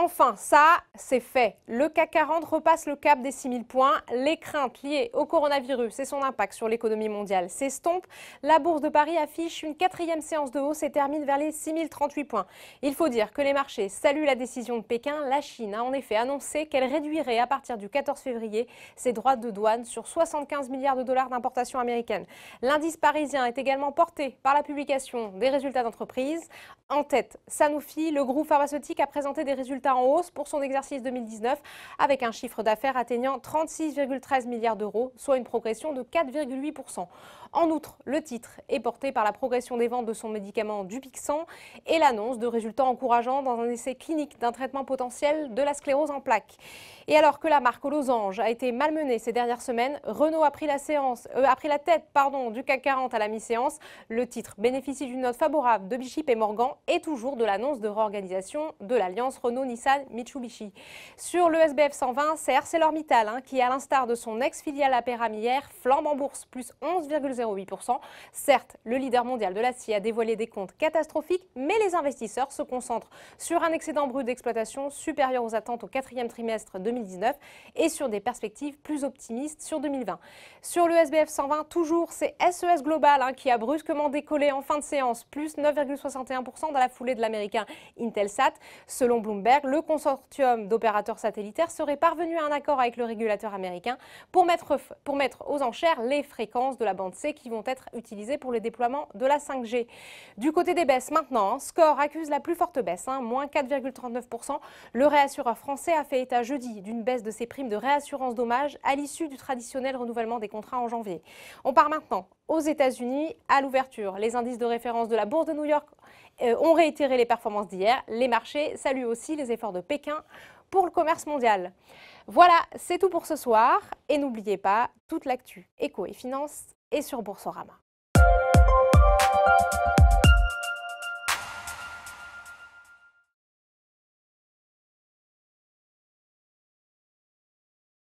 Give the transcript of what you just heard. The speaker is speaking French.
Enfin, ça, c'est fait. Le CAC 40 repasse le cap des 6000 points. Les craintes liées au coronavirus et son impact sur l'économie mondiale s'estompent. La Bourse de Paris affiche une quatrième séance de hausse et termine vers les 6038 points. Il faut dire que les marchés saluent la décision de Pékin. La Chine a en effet annoncé qu'elle réduirait à partir du 14 février ses droits de douane sur 75 milliards de dollars d'importations américaines. L'indice parisien est également porté par la publication des résultats d'entreprise. En tête, Sanofi, le groupe pharmaceutique a présenté des résultats en hausse pour son exercice 2019 avec un chiffre d'affaires atteignant 36,13 milliards d'euros, soit une progression de 4,8%. En outre, le titre est porté par la progression des ventes de son médicament Dupixent et l'annonce de résultats encourageants dans un essai clinique d'un traitement potentiel de la sclérose en plaques. Et alors que la marque Losange a été malmenée ces dernières semaines, Renault a pris la, séance, euh, la tête pardon, du CAC 40 à la mi-séance. Le titre bénéficie d'une note favorable de Bishop et Morgan et toujours de l'annonce de réorganisation de l'alliance Renault-Nissan. Mitsubishi. Sur l'ESBF 120, c'est ArcelorMittal hein, qui, à l'instar de son ex-filiale à Péramillère, flambe en bourse, plus 11,08%. Certes, le leader mondial de l'acier a dévoilé des comptes catastrophiques, mais les investisseurs se concentrent sur un excédent brut d'exploitation supérieur aux attentes au quatrième trimestre 2019 et sur des perspectives plus optimistes sur 2020. Sur le 120, toujours, c'est SES e Global hein, qui a brusquement décollé en fin de séance, plus 9,61% dans la foulée de l'américain Intelsat. Selon Bloomberg, le consortium d'opérateurs satellitaires serait parvenu à un accord avec le régulateur américain pour mettre, pour mettre aux enchères les fréquences de la bande C qui vont être utilisées pour le déploiement de la 5G. Du côté des baisses maintenant, Score accuse la plus forte baisse, hein, moins 4,39%. Le réassureur français a fait état jeudi d'une baisse de ses primes de réassurance dommage à l'issue du traditionnel renouvellement des contrats en janvier. On part maintenant aux États-Unis à l'ouverture. Les indices de référence de la Bourse de New York euh, ont réitéré les performances d'hier. Les marchés saluent aussi les efforts de Pékin pour le commerce mondial. Voilà, c'est tout pour ce soir. Et n'oubliez pas, toute l'actu éco et finance est sur Boursorama.